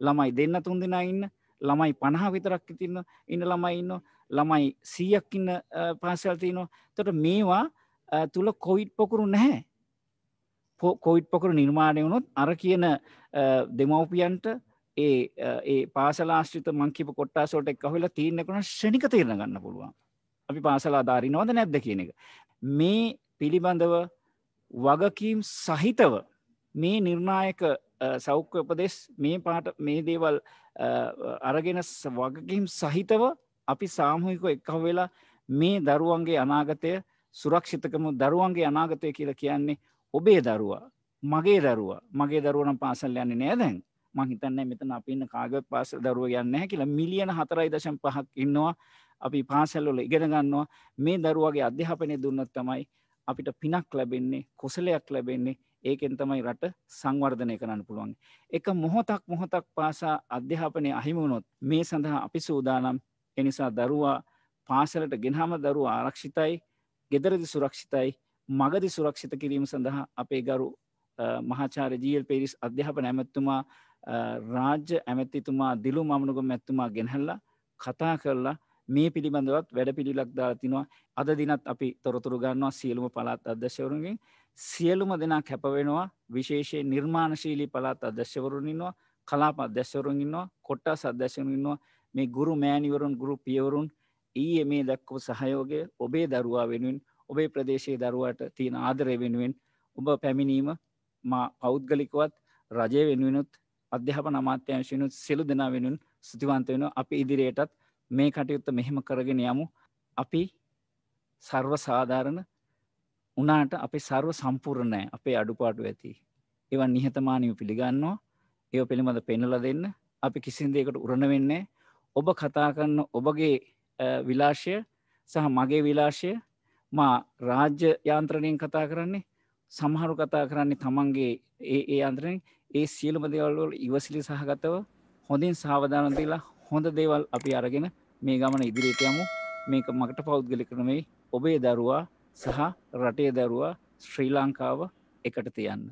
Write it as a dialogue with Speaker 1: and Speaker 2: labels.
Speaker 1: ළමයි දෙන්න තුන් දෙනා ඉන්න ළමයි පණහ විතරක් ඉතින්න ඉන්න ළමයි ඉන්න ළමයි සීයක් ඉන්න පාසල්තියනවා තොට මේවා තුළ කොවිට් පොකුරු නැහැ කොයිට් පොකරු නිර්මාණය වුණොත් අර කියන දෙමවපියන්ට ඒ ඒ පාසලාශ්‍රිත මංකිප කොට්ටාසෝට එක් හොලා තියන්නෙකුන ෂණික තේරණ ගන්න පුළුවන් අපි පාසලා ධාරි නොද නැද්ද කියන එක මේ පිළිබඳව වගකීම් සහිතව මේ නිර්ණායක සෞඛ්‍ය උපදෙස් මේ පාට මේ දේවල් අරගෙන වගකීම් සහිතව අපි සාමූහික එක්කව වෙලා මේ දරුවන්ගේ අනාගතය සුරක්ෂිතකම දරුවන්ගේ අනාගතය කියලා කියන්නේ ඔබේ දරුවා මගේ දරුවා මගේ දරුවනම් පාසල් යන්නේ නෑදැන් මහිතන්න මෙතන අපින්න කාගත් පාස දරුව යන්න කියලා මිලියන හතරයි දශම් පහක් ඉන්නවා අපි පාසැල්ලොල ඉගෙන ගන්නවා මේ දරුවගේ අධ්‍යාපනය දුන්නත් තමයි අපිට පිනක් ලැබෙන්නේ කොසලයක් ලැබෙන්නේ ඒකෙන් තමයි රට සංවර්ධනය කරන්න පුළුවන්. එක මොහොතක් මොහොතක් පාසා අධ්‍යාපනය අහිමුණොත් මේ සඳහා අපි සූදානම් එනිසා දරුවා පාසලට ගෙනහම දරුව ආරක්ෂිතයි ගෙදරදි සුරක්ෂිතයි මගදි සුරක්ෂිත කිරීම සඳහා අපේ ගරු මහාචාර ජීල් පිරිස් අධ්‍යාපන ඇමැත්තුමා රාජ්‍ය ඇමැත්තිතුමා දිලු මමනුක මැත්තුමා ගෙනහැල්ලා කතා කරලා මේ පිළිබඳවත් වැඩ පිළිලක් දාතිනවා අද දිනත් අපි තොරතුරු ගන්නවා සියලුම පලාත් අධ්‍යශවරුන්ගෙන් සියලුම දෙනා කැපවෙනවා විශේෂයේ නිර්මාණශීලී පලාත් අදශ්‍යවරුණින්වා කලාප අදැශවරුන්ඉන්නවා කොට්ටා සදශරුන්න්නවා මේ ගුරු මෑනිවරුන් ගුරු පියවරුන් ඊයේ මේ දැක්කෝ සහයෝගය ඔබේ දරුවා වෙනුවෙන් ඔබේ ප්‍රදේශයේ දරුවාට තියෙන ආදරය වෙනුවෙන් ඔබ පැමිණීම මා පෞද්ගලිකවත් රජය වෙනුවෙනුත් අධ්‍යාපන අමාත්‍යංශයනුත් සෙලු දෙනා වෙනුන් සතිවන්ත වෙන අපි ඉදිරියටත් මේ කටයුත්ත මෙහෙම කරගෙන යමු අපි සර්ව සාධාරණ උනාට අපි සර්ව සම්පූර්ණෑ අපේ අඩුපාඩු ඇති. ඒවන් නිහතමානීව පිළිගන්නවා ඒ පිළිබඳ පෙන්නල දෙන්න අපි කිසින්දයකට උරණ වෙන්නේ ඔබ කතා කරන්න ඔබගේ විලාශය සහ මගේ විලාශය මා රාජ්‍ය යාන්ත්‍රණයෙන් කතා කරන්නේ සමහරු කතා කරන්නේ තමන්ගේ ඒ ඒ අන්ත්‍රෙන් ඒ සියලුම දෙවල්වල ඉවසිලි සහගතව හොඳින් සාවධානදීලා හොඳ දේවල් අපි අරගෙන මේ ගමන ඉදිරියට යමු මේක මකට පෞද්ගලි කරනවෙයි ඔබේ දරුවා සහ රටේ දරුවා ශ්‍රී ලංකාව එකට තියන්න.